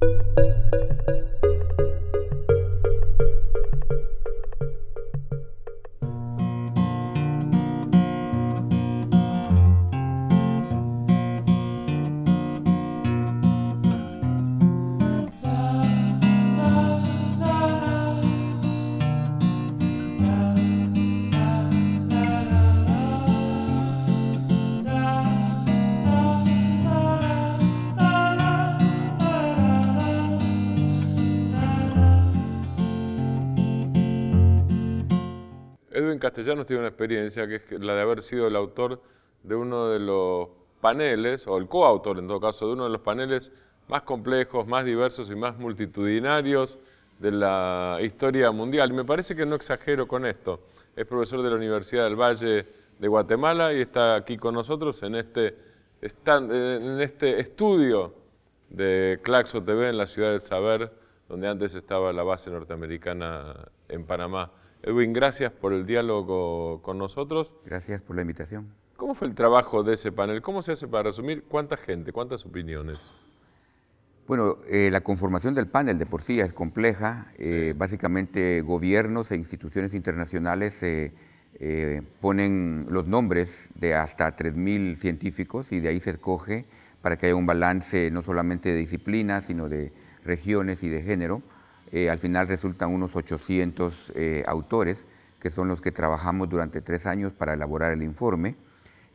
thank you Castellanos tiene una experiencia que es la de haber sido el autor de uno de los paneles, o el coautor en todo caso, de uno de los paneles más complejos, más diversos y más multitudinarios de la historia mundial. Y me parece que no exagero con esto. Es profesor de la Universidad del Valle de Guatemala y está aquí con nosotros en este, en este estudio de Claxo TV en la ciudad del saber, donde antes estaba la base norteamericana en Panamá. Edwin, gracias por el diálogo con nosotros. Gracias por la invitación. ¿Cómo fue el trabajo de ese panel? ¿Cómo se hace para resumir cuánta gente, cuántas opiniones? Bueno, eh, la conformación del panel de por sí es compleja. Eh, básicamente gobiernos e instituciones internacionales eh, ponen los nombres de hasta 3.000 científicos y de ahí se escoge para que haya un balance no solamente de disciplinas, sino de regiones y de género. Eh, al final resultan unos 800 eh, autores, que son los que trabajamos durante tres años para elaborar el informe.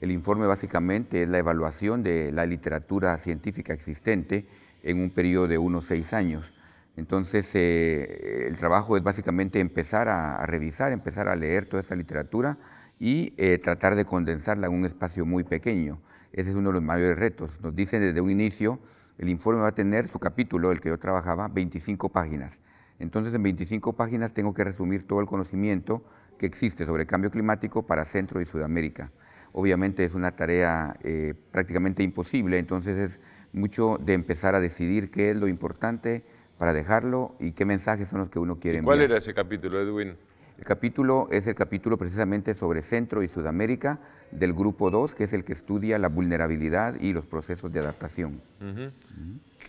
El informe básicamente es la evaluación de la literatura científica existente en un periodo de unos seis años. Entonces, eh, el trabajo es básicamente empezar a, revisar, empezar a leer toda esa literatura y tratar de condensarla en un espacio muy pequeño. Ese es uno de los mayores retos. Nos dicen desde un inicio, el informe va a tener su capítulo, el que yo trabajaba, 25 páginas. Entonces, en 25 páginas tengo que resumir todo el conocimiento que existe sobre el cambio climático para Centro y Sudamérica. Obviamente es una tarea eh, prácticamente imposible, entonces es mucho de empezar a decidir qué es lo importante para dejarlo y qué mensajes son los que uno quiere enviar. ¿Cuál era ese capítulo, Edwin? El capítulo es el capítulo precisamente sobre Centro y Sudamérica del Grupo 2, que es el que estudia la vulnerabilidad y los procesos de adaptación.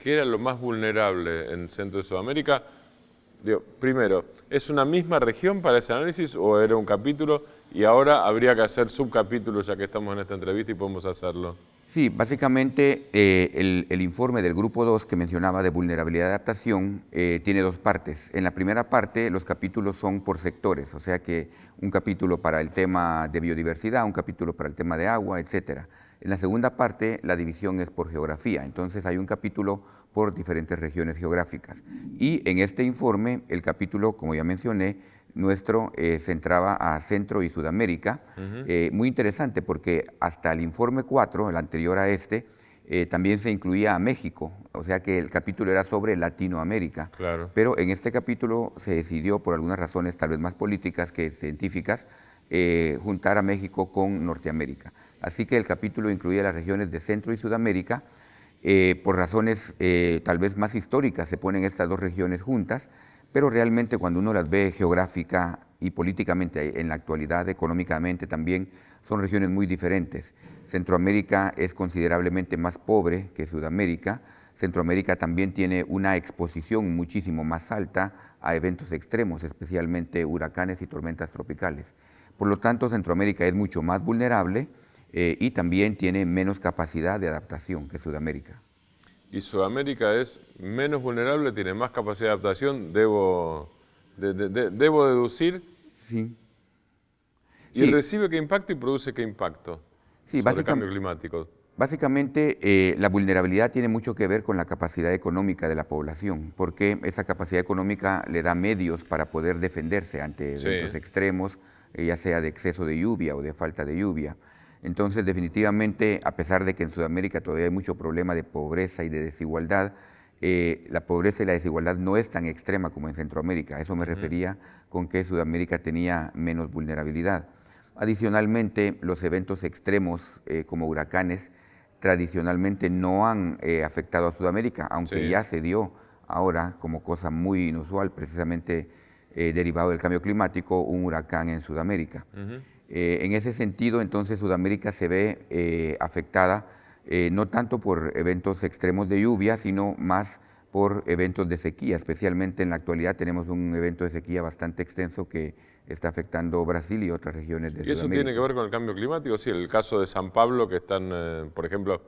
¿Qué era lo más vulnerable en Centro y Sudamérica? Digo, primero, ¿es una misma región para ese análisis o era un capítulo y ahora habría que hacer subcapítulos ya que estamos en esta entrevista y podemos hacerlo? Sí, básicamente eh, el, informe del grupo 2 que mencionaba de vulnerabilidad de adaptación eh, tiene dos partes. En la primera parte los capítulos son por sectores, o sea que un capítulo para el tema de biodiversidad, un capítulo para el tema de agua, etc. En la segunda parte la división es por geografía, entonces hay un capítulo por diferentes regiones geográficas. Y en este informe, el capítulo, como ya mencioné, nuestro centraba eh, a Centro y Sudamérica. Eh, muy interesante porque hasta el informe 4, el anterior a este, eh, también se incluía a México, o sea que el capítulo era sobre Latinoamérica. Claro. Pero en este capítulo se decidió, por algunas razones tal vez más políticas que científicas, juntar a México con Norteamérica. Así que el capítulo incluía las regiones de Centro y Sudamérica eh, por razones eh, tal vez más históricas se ponen estas dos regiones juntas, pero realmente cuando uno las ve geográfica y políticamente en la actualidad, económicamente también, son regiones muy diferentes. Centroamérica es considerablemente más pobre que Sudamérica, Centroamérica también tiene una exposición muchísimo más alta a eventos extremos, especialmente huracanes y tormentas tropicales. Por lo tanto, Centroamérica es mucho más vulnerable, eh, y también tiene menos capacidad de adaptación que Sudamérica. ¿Y Sudamérica es menos vulnerable, tiene más capacidad de adaptación? Debo, debo deducir. Sí. ¿Y recibe qué impacto y produce qué impacto? Sí, sobre el cambio climático. Básicamente, eh, la vulnerabilidad tiene mucho que ver con la capacidad económica de la población, porque esa capacidad económica le da medios para poder defenderse ante eventos extremos, eh, ya sea de exceso de lluvia o de falta de lluvia. Entonces, definitivamente, a pesar de que en Sudamérica todavía hay mucho problema de pobreza y de desigualdad, eh, la pobreza y la desigualdad no es tan extrema como en Centroamérica. eso me refería con que Sudamérica tenía menos vulnerabilidad. Adicionalmente, los eventos extremos eh, como huracanes tradicionalmente no han eh, afectado a Sudamérica, aunque ya se dio ahora como cosa muy inusual, precisamente derivado del cambio climático, un huracán en Sudamérica. Eh, en ese sentido, entonces, Sudamérica se ve eh, afectada eh, no tanto por eventos extremos de lluvia, sino más por eventos de sequía. Especialmente en la actualidad tenemos un evento de sequía bastante extenso que está afectando Brasil y otras regiones de Sudamérica. ¿Y eso tiene que ver con el cambio climático? Sí, el caso de San Pablo, que están, por ejemplo,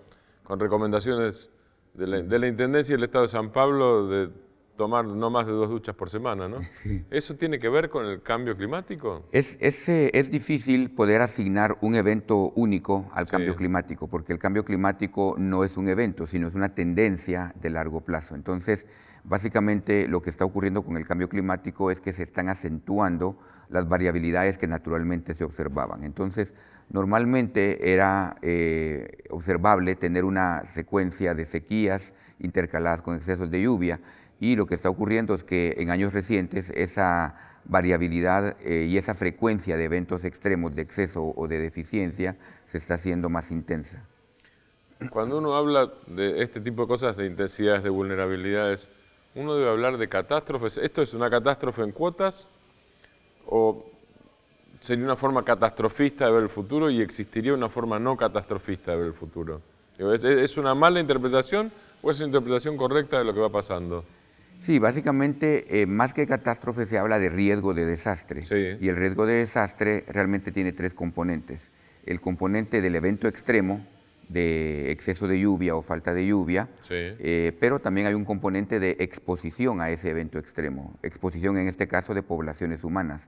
con recomendaciones de la, de la Intendencia del Estado de San Pablo de tomar no más de dos duchas por semana, ¿no? ¿Eso tiene que ver con el cambio climático? Es, es, eh, difícil poder asignar un evento único al cambio climático, porque el cambio climático no es un evento, sino es una tendencia de largo plazo. Entonces, básicamente lo que está ocurriendo con el cambio climático es que se están acentuando las variabilidades que naturalmente se observaban. Entonces, normalmente era eh, observable tener una secuencia de sequías intercaladas con excesos de lluvia y lo que está ocurriendo es que en años recientes esa variabilidad eh, y esa frecuencia de eventos extremos de exceso o de deficiencia se está haciendo más intensa. Cuando uno habla de este tipo de cosas, de intensidades, de vulnerabilidades, uno debe hablar de catástrofes. ¿Esto es una catástrofe en cuotas o sería una forma catastrofista de ver el futuro y existiría una forma no catastrofista de ver el futuro? ¿Es una mala interpretación o es una interpretación correcta de lo que va pasando? Sí, básicamente, eh, más que catástrofe se habla de riesgo de desastre. Y el riesgo de desastre realmente tiene tres componentes. El componente del evento extremo, de exceso de lluvia o falta de lluvia, eh, pero también hay un componente de exposición a ese evento extremo, exposición en este caso de poblaciones humanas.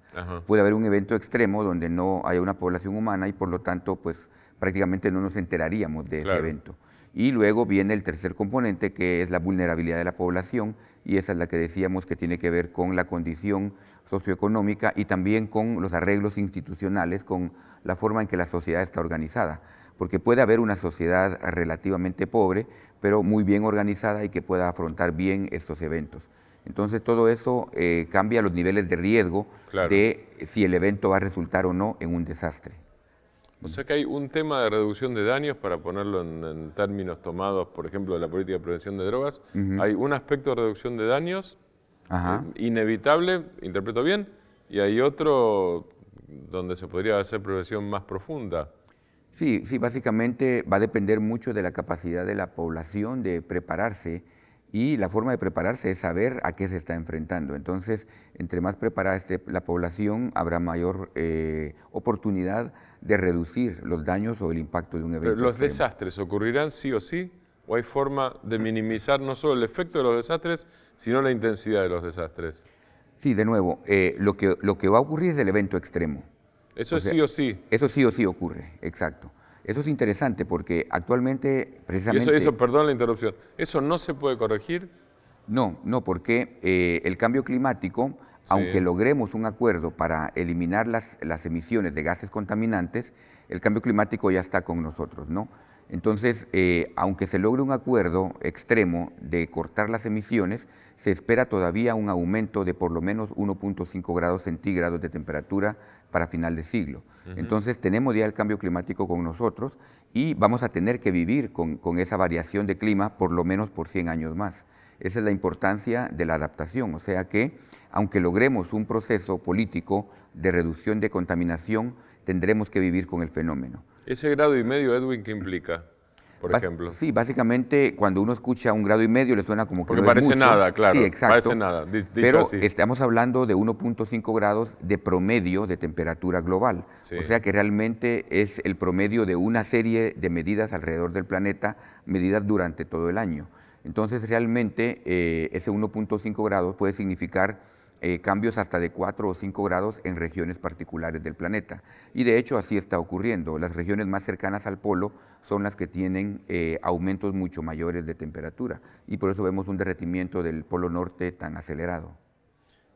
Puede haber un evento extremo donde no haya una población humana y por lo tanto pues prácticamente no nos enteraríamos de ese evento. Y luego viene el tercer componente que es la vulnerabilidad de la población, y esa es la que decíamos que tiene que ver con la condición socioeconómica y también con los arreglos institucionales, con la forma en que la sociedad está organizada. Porque puede haber una sociedad relativamente pobre, pero muy bien organizada y que pueda afrontar bien estos eventos. Entonces todo eso eh, cambia los niveles de riesgo de si el evento va a resultar o no en un desastre. O sea que hay un tema de reducción de daños, para ponerlo en, términos tomados, por ejemplo, de la política de prevención de drogas. Hay un aspecto de reducción de daños, eh, inevitable, interpreto bien, y hay otro donde se podría hacer prevención más profunda. Sí, sí, básicamente va a depender mucho de la capacidad de la población de prepararse y la forma de prepararse es saber a qué se está enfrentando. Entonces, entre más preparada esté la población, habrá mayor eh, oportunidad de reducir los daños o el impacto de un evento. Pero ¿Los desastres ocurrirán sí o sí? ¿O hay forma de minimizar no solo el efecto de los desastres, sino la intensidad de los desastres? Sí, de nuevo, eh, lo, que, lo que va a ocurrir es el evento extremo. Eso es sí o sí. Eso sí o sí ocurre, exacto. Eso es interesante porque actualmente precisamente... Eso, perdón la interrupción, ¿eso no se puede corregir? No, no, porque eh, el cambio climático, aunque logremos un acuerdo para eliminar las, emisiones de gases contaminantes, el cambio climático ya está con nosotros, ¿no? Entonces, eh, aunque se logre un acuerdo extremo de cortar las emisiones, se espera todavía un aumento de por lo menos 1.5 grados centígrados de temperatura para final de siglo. Entonces tenemos ya el cambio climático con nosotros y vamos a tener que vivir con, con, esa variación de clima por lo menos por 100 años más. Esa es la importancia de la adaptación, o sea que aunque logremos un proceso político de reducción de contaminación, tendremos que vivir con el fenómeno. ¿Ese grado y medio, Edwin, qué implica? ejemplo. Sí, básicamente cuando uno escucha un grado y medio le suena como que no parece es mucho. nada, claro. Pero estamos hablando de 1.5 grados de promedio de temperatura global. O sea que realmente es el promedio de una serie de medidas alrededor del planeta, medidas durante todo el año. Entonces realmente eh, ese 1.5 grados puede significar eh, cambios hasta de 4 o 5 grados en regiones particulares del planeta. Y de hecho así está ocurriendo. Las regiones más cercanas al polo son las que tienen eh, aumentos mucho mayores de temperatura y por eso vemos un derretimiento del polo norte tan acelerado.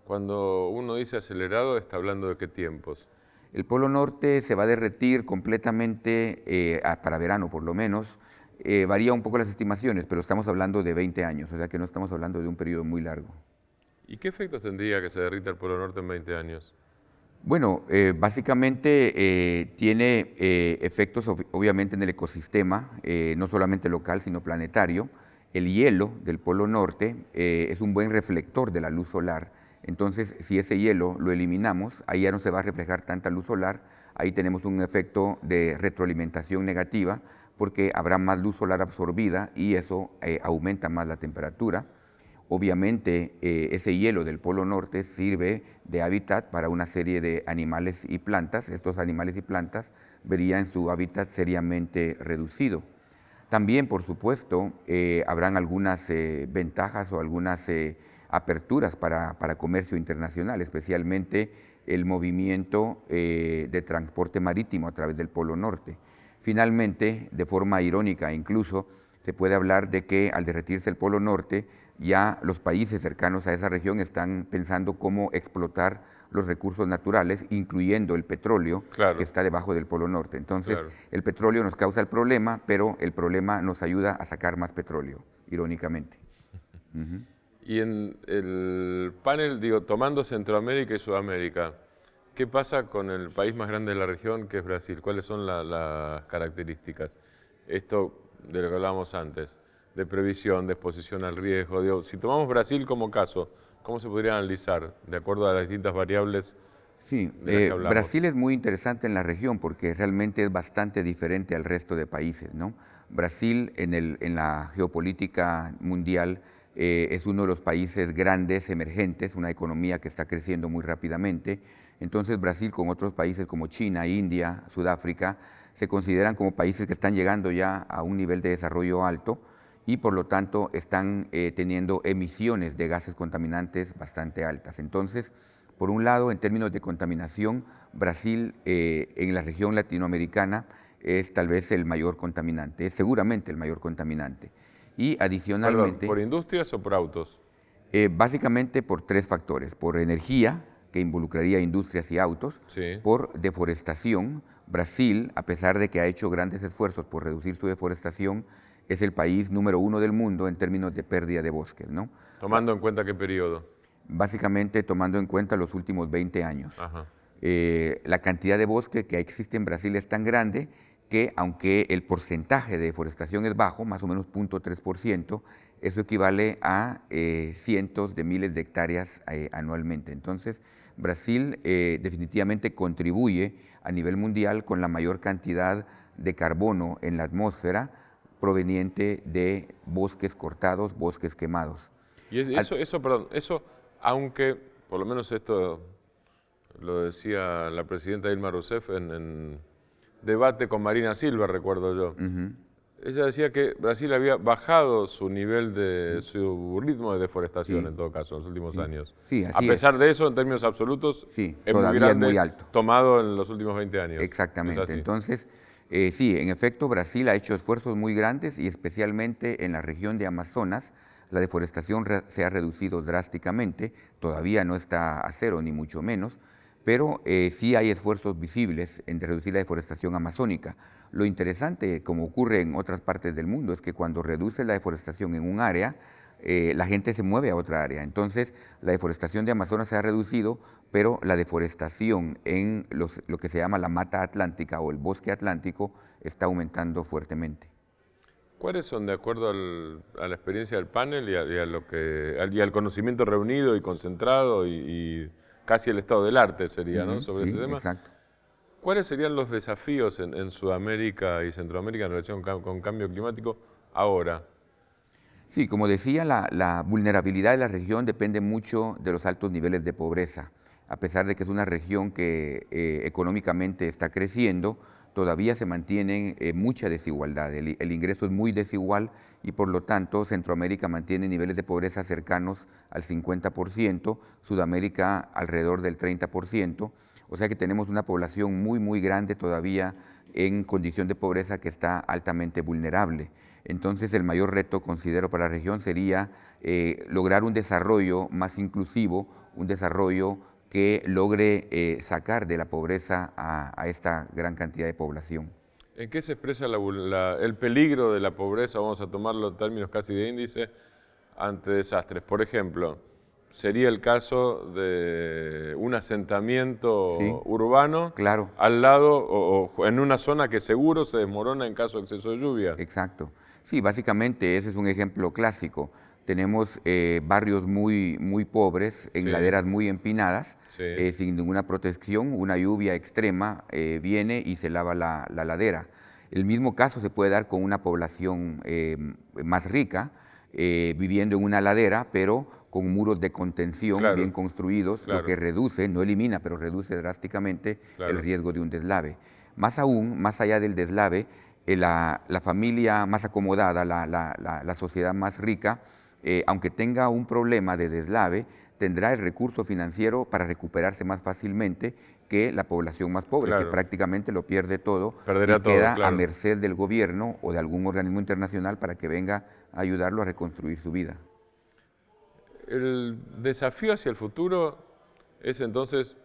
Cuando uno dice acelerado, está hablando de qué tiempos. El polo norte se va a derretir completamente eh, para verano por lo menos. varía un poco las estimaciones, pero estamos hablando de 20 años, o sea que no estamos hablando de un periodo muy largo. ¿Y qué efectos tendría que se derrita el Polo Norte en 20 años? Bueno, eh, básicamente eh, tiene eh, efectos obviamente en el ecosistema, no solamente local, sino planetario. El hielo del Polo Norte es un buen reflector de la luz solar. Entonces, si ese hielo lo eliminamos, ahí ya no se va a reflejar tanta luz solar, ahí tenemos un efecto de retroalimentación negativa porque habrá más luz solar absorbida y eso aumenta más la temperatura. Obviamente eh, ese hielo del Polo Norte sirve de hábitat para una serie de animales y plantas. Estos animales y plantas verían su hábitat seriamente reducido. También, por supuesto, eh, habrán algunas eh, ventajas o algunas aperturas para, para, comercio internacional, especialmente el movimiento de transporte marítimo a través del Polo Norte. Finalmente, de forma irónica incluso, se puede hablar de que al derretirse el Polo Norte, ya los países cercanos a esa región están pensando cómo explotar los recursos naturales, incluyendo el petróleo que está debajo del Polo Norte. Entonces, el petróleo nos causa el problema, pero el problema nos ayuda a sacar más petróleo, irónicamente. Y en el panel, digo, tomando Centroamérica y Sudamérica, ¿qué pasa con el país más grande de la región, que es Brasil? ¿Cuáles son las características? Esto de lo que hablábamos antes de previsión, de exposición al riesgo. si tomamos Brasil como caso, ¿cómo se podría analizar de acuerdo a las distintas variables? Sí, de las eh, Brasil es muy interesante en la región porque realmente es bastante diferente al resto de países. ¿no? Brasil en, la geopolítica mundial eh, es uno de los países grandes, emergentes, una economía que está creciendo muy rápidamente. Entonces Brasil con otros países como China, India, Sudáfrica, se consideran como países que están llegando ya a un nivel de desarrollo alto y por lo tanto están eh, teniendo emisiones de gases contaminantes bastante altas. Entonces, por un lado, en términos de contaminación, Brasil eh, en la región latinoamericana es tal vez el mayor contaminante, es seguramente el mayor contaminante. Y adicionalmente... ¿Por industrias o por autos? Eh, básicamente por tres factores, por energía, que involucraría industrias y autos, por deforestación. Brasil, a pesar de que ha hecho grandes esfuerzos por reducir su deforestación, es el país número uno del mundo en términos de pérdida de bosques. ¿no? ¿Tomando en cuenta qué periodo? Básicamente tomando en cuenta los últimos 20 años. Eh, la cantidad de bosque que existe en Brasil es tan grande que aunque el porcentaje de deforestación es bajo, más o menos 0.3%, eso equivale a eh, cientos de miles de hectáreas eh, anualmente. Entonces, Brasil definitivamente contribuye a nivel mundial con la mayor cantidad de carbono en la atmósfera, proveniente de bosques cortados, bosques quemados. Y eso, perdón, eso, aunque por lo menos esto lo decía la presidenta Dilma Rousseff en, debate con Marina Silva, recuerdo yo, ella decía que Brasil había bajado su nivel de, su ritmo de deforestación en todo caso en los últimos años. Sí, A pesar de eso, en términos absolutos, es, muy muy alto. tomado en los últimos 20 años. Exactamente, entonces... Eh, sí, en efecto, Brasil ha hecho esfuerzos muy grandes y especialmente en la región de Amazonas la deforestación se ha reducido drásticamente, todavía no está a cero ni mucho menos, pero eh, sí hay esfuerzos visibles en reducir la deforestación amazónica. Lo interesante, como ocurre en otras partes del mundo, es que cuando reduce la deforestación en un área, eh, la gente se mueve a otra área. Entonces, la deforestación de Amazonas se ha reducido, pero la deforestación en lo que se llama la mata atlántica o el bosque atlántico está aumentando fuertemente. ¿Cuáles son, de acuerdo a la experiencia del panel y, lo que, al, conocimiento reunido y concentrado y, casi el estado del arte sería, ¿no? Sobre ese tema. Exacto. ¿Cuáles serían los desafíos en, Sudamérica y Centroamérica en relación con, cambio climático ahora? Sí, como decía, la vulnerabilidad de la región depende mucho de los altos niveles de pobreza a pesar de que es una región que eh, económicamente está creciendo, todavía se mantiene eh, mucha desigualdad. El, ingreso es muy desigual y por lo tanto Centroamérica mantiene niveles de pobreza cercanos al 50%, Sudamérica alrededor del 30%, o sea que tenemos una población muy, muy grande todavía en condición de pobreza que está altamente vulnerable. Entonces el mayor reto, considero, para la región sería eh, lograr un desarrollo más inclusivo, un desarrollo que logre eh, sacar de la pobreza a, esta gran cantidad de población. ¿En qué se expresa el peligro de la pobreza, vamos a tomarlo en términos casi de índice, ante desastres? Por ejemplo, sería el caso de un asentamiento urbano al lado o, en una zona que seguro se desmorona en caso de exceso de lluvia. Exacto. Sí, básicamente ese es un ejemplo clásico. Tenemos eh, barrios muy, muy pobres, en laderas muy empinadas, eh, sin ninguna protección, una lluvia extrema eh, viene y se lava la, ladera. El mismo caso se puede dar con una población eh, más rica, viviendo en una ladera, pero con muros de contención bien construidos, lo que reduce, no elimina, pero reduce drásticamente el riesgo de un deslave. Más aún, más allá del deslave, la, familia más acomodada, la, sociedad más rica, aunque tenga un problema de deslave, tendrá el recurso financiero para recuperarse más fácilmente que la población más pobre, que prácticamente lo pierde todo y queda a merced del gobierno o de algún organismo internacional para que venga a ayudarlo a reconstruir su vida. El desafío hacia el futuro es entonces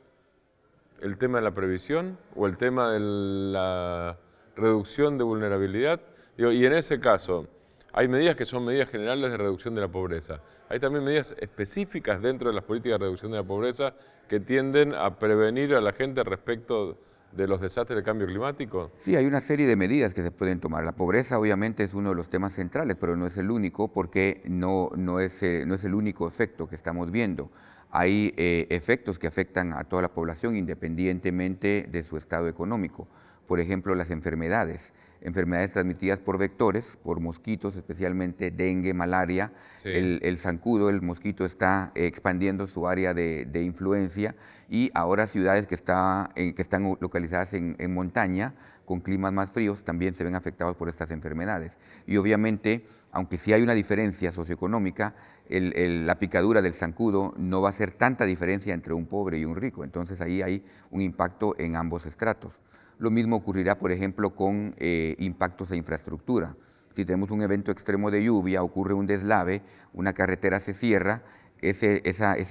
el tema de la previsión o el tema de la reducción de vulnerabilidad. y en ese caso, hay medidas que son medidas generales de reducción de la pobreza hay también medidas específicas dentro de las políticas de reducción de la pobreza que tienden a prevenir a la gente respecto de los desastres del cambio climático? Sí, hay una serie de medidas que se pueden tomar. La pobreza obviamente es uno de los temas centrales, pero no es el único porque no, no, es, eh, el único efecto que estamos viendo. Hay eh, efectos que afectan a toda la población independientemente de su estado económico. Por ejemplo, las enfermedades enfermedades transmitidas por vectores, por mosquitos, especialmente dengue, malaria. El, zancudo, el mosquito, está eh, expandiendo su área de, influencia y ahora ciudades que, eh, que están localizadas en, montaña, con climas más fríos, también se ven afectados por estas enfermedades. Y obviamente, aunque sí hay una diferencia socioeconómica, la picadura del zancudo no va a hacer tanta diferencia entre un pobre y un rico. Entonces ahí hay un impacto en ambos estratos. Lo mismo ocurrirá, por ejemplo, con eh, impactos de infraestructura. Si tenemos un evento extremo de lluvia, ocurre un deslave, una carretera se cierra, ese,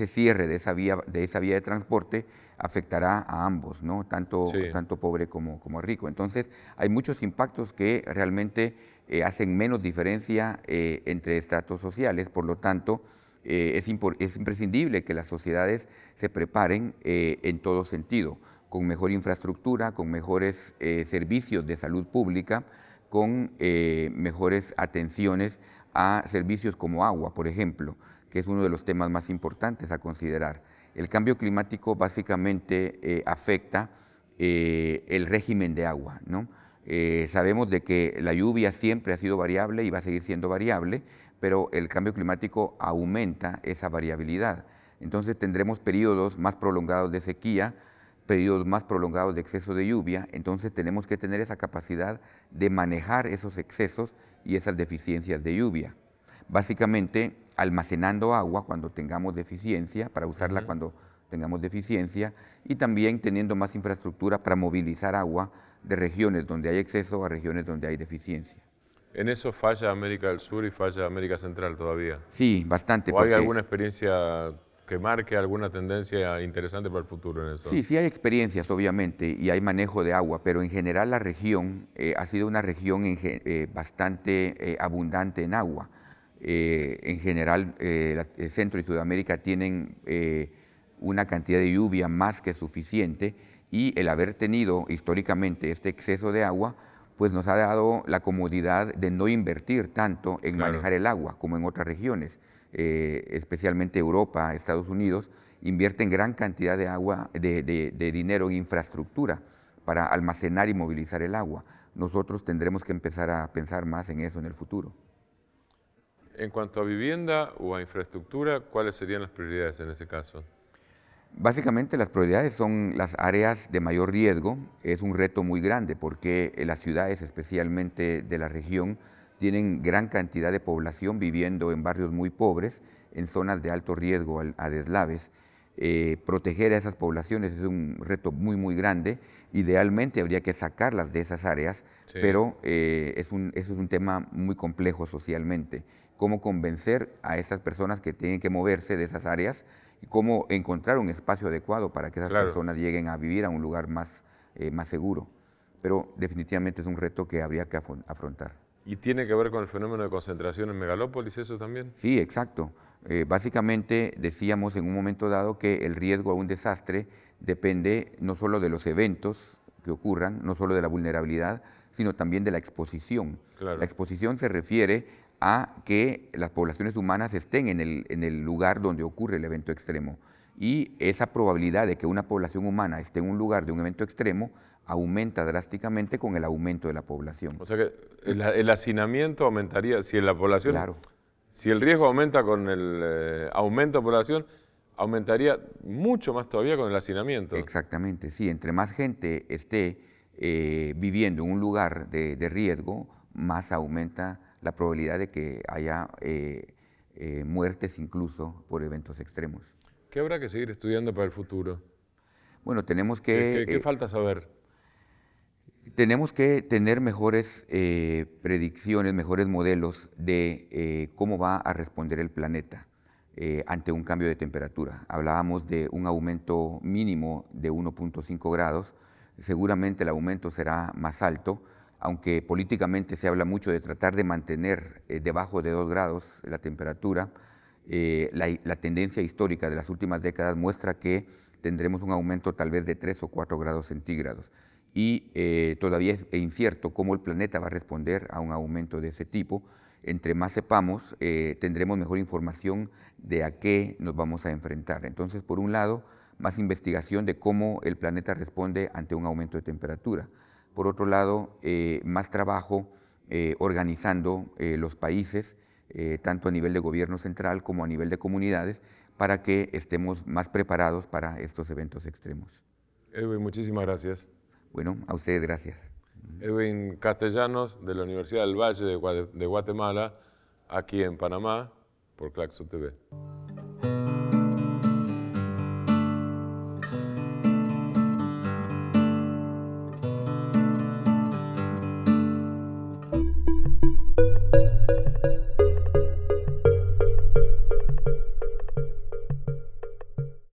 cierre de esa, vía, de transporte afectará a ambos, tanto, pobre como, rico. Entonces, hay muchos impactos que realmente eh, hacen menos diferencia eh, entre estratos sociales, por lo tanto, es, imprescindible que las sociedades se preparen en todo sentido con mejor infraestructura, con mejores eh, servicios de salud pública, con eh, mejores atenciones a servicios como agua, por ejemplo, que es uno de los temas más importantes a considerar. El cambio climático básicamente eh, afecta el régimen de agua. sabemos de que la lluvia siempre ha sido variable y va a seguir siendo variable, pero el cambio climático aumenta esa variabilidad. Entonces tendremos periodos más prolongados de sequía, periodos más prolongados de exceso de lluvia, entonces tenemos que tener esa capacidad de manejar esos excesos y esas deficiencias de lluvia. Básicamente, almacenando agua cuando tengamos deficiencia, para usarla cuando tengamos deficiencia, y también teniendo más infraestructura para movilizar agua de regiones donde hay exceso a regiones donde hay deficiencia. ¿En eso falla América del Sur y falla América Central todavía? Sí, bastante. ¿O hay alguna experiencia que marque alguna tendencia interesante para el futuro en eso. Sí, sí hay experiencias, obviamente, y hay manejo de agua, pero en general la región eh, ha sido una región eh, bastante eh, abundante en agua. en general, Centro y Sudamérica tienen una cantidad de lluvia más que suficiente y el haber tenido históricamente este exceso de agua, pues nos ha dado la comodidad de no invertir tanto en manejar el agua como en otras regiones. Eh, especialmente Europa, Estados Unidos, invierten gran cantidad de, agua, de, de dinero en infraestructura para almacenar y movilizar el agua. Nosotros tendremos que empezar a pensar más en eso en el futuro. En cuanto a vivienda o a infraestructura, ¿cuáles serían las prioridades en ese caso? Básicamente las prioridades son las áreas de mayor riesgo. Es un reto muy grande porque las ciudades, especialmente de la región, tienen gran cantidad de población viviendo en barrios muy pobres, en zonas de alto riesgo a deslaves. Eh, proteger a esas poblaciones es un reto muy, muy grande. Idealmente habría que sacarlas de esas áreas, pero eso eh, es, un, es un tema muy complejo socialmente. Cómo convencer a esas personas que tienen que moverse de esas áreas y cómo encontrar un espacio adecuado para que esas personas lleguen a vivir a un lugar más, eh, más seguro. Pero definitivamente es un reto que habría que afrontar. ¿Y tiene que ver con el fenómeno de concentración en megalópolis eso también? Sí, exacto. Eh, básicamente decíamos en un momento dado que el riesgo a un desastre depende no solo de los eventos que ocurran, no solo de la vulnerabilidad, sino también de la exposición. La exposición se refiere a que las poblaciones humanas estén en el, en el lugar donde ocurre el evento extremo. Y esa probabilidad de que una población humana esté en un lugar de un evento extremo aumenta drásticamente con el aumento de la población. O sea que el, hacinamiento aumentaría, si la población... Claro. Si el riesgo aumenta con el eh, aumento de población, aumentaría mucho más todavía con el hacinamiento. Exactamente, sí. Entre más gente esté eh, viviendo en un lugar de, riesgo, más aumenta la probabilidad de que haya eh, muertes incluso por eventos extremos. ¿Qué habrá que seguir estudiando para el futuro? Bueno, tenemos que... qué falta saber? Tenemos que tener mejores eh, predicciones, mejores modelos de eh, cómo va a responder el planeta eh, ante un cambio de temperatura. Hablábamos de un aumento mínimo de 1.5 grados, seguramente el aumento será más alto, aunque políticamente se habla mucho de tratar de mantener debajo de 2 grados la temperatura, la, la, tendencia histórica de las últimas décadas muestra que tendremos un aumento tal vez de 3 o 4 grados centígrados y eh, todavía es e incierto cómo el planeta va a responder a un aumento de ese tipo. Entre más sepamos, eh, tendremos mejor información de a qué nos vamos a enfrentar. Entonces, por un lado, más investigación de cómo el planeta responde ante un aumento de temperatura. Por otro lado, eh, más trabajo organizando los países, tanto a nivel de gobierno central como a nivel de comunidades, para que estemos más preparados para estos eventos extremos. Edwin, muchísimas gracias. Bueno, a ustedes gracias. Edwin Castellanos, de la Universidad del Valle de Guatemala, aquí en Panamá, por Claxo TV.